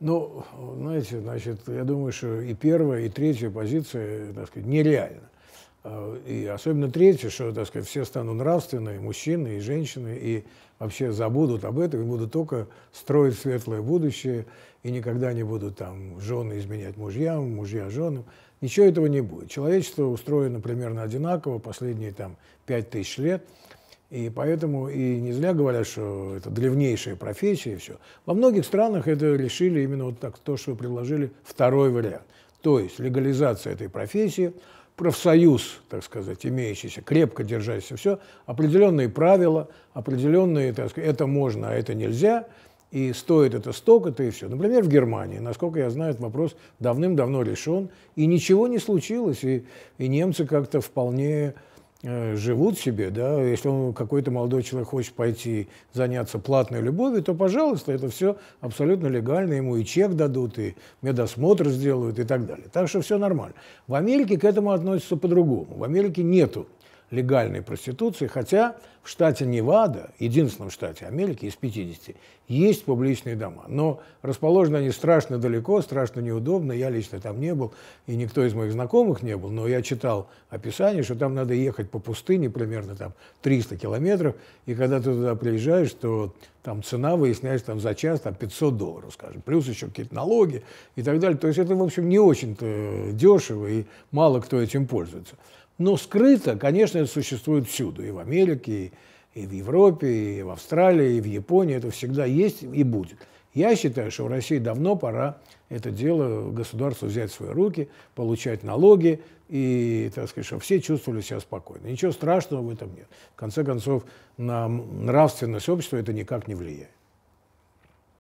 Ну, знаете, значит, я думаю, что и первая, и третья позиция, так сказать, нереально. А, и особенно третья, что, так сказать, все станут нравственные, мужчины, и женщины, и вообще забудут об этом, и будут только строить светлое будущее, и никогда не будут там жены изменять мужьям, мужья женам. Ничего этого не будет. Человечество устроено примерно одинаково последние там пять тысяч лет. И поэтому и не зря говорят, что это древнейшая профессия и все. Во многих странах это решили именно вот так, то, что предложили второй вариант. То есть легализация этой профессии, профсоюз, так сказать, имеющийся, крепко держащийся, все, определенные правила, определенные, так сказать, это можно, а это нельзя, и стоит это столько-то, и все. Например, в Германии, насколько я знаю, этот вопрос давным-давно решен, и ничего не случилось, и, и немцы как-то вполне Э, живут себе, да, если он какой-то молодой человек хочет пойти заняться платной любовью, то, пожалуйста, это все абсолютно легально, ему и чек дадут, и медосмотр сделают и так далее. Так что все нормально. В Америке к этому относятся по-другому. В Америке нету легальной проституции, хотя в штате Невада, единственном штате Америки из 50, есть публичные дома. Но расположены они страшно далеко, страшно неудобно. Я лично там не был, и никто из моих знакомых не был, но я читал описание, что там надо ехать по пустыне примерно там 300 километров, и когда ты туда приезжаешь, то там цена выясняется там за час там 500 долларов, скажем, плюс еще какие-то налоги и так далее. То есть это, в общем, не очень-то э, дешево, и мало кто этим пользуется. Но скрыто, конечно, это существует всюду, и в Америке, и, в Европе, и в Австралии, и в Японии. Это всегда есть и будет. Я считаю, что в России давно пора это дело государству взять в свои руки, получать налоги и, так сказать, чтобы все чувствовали себя спокойно. Ничего страшного в этом нет. В конце концов, на нравственность общества это никак не влияет.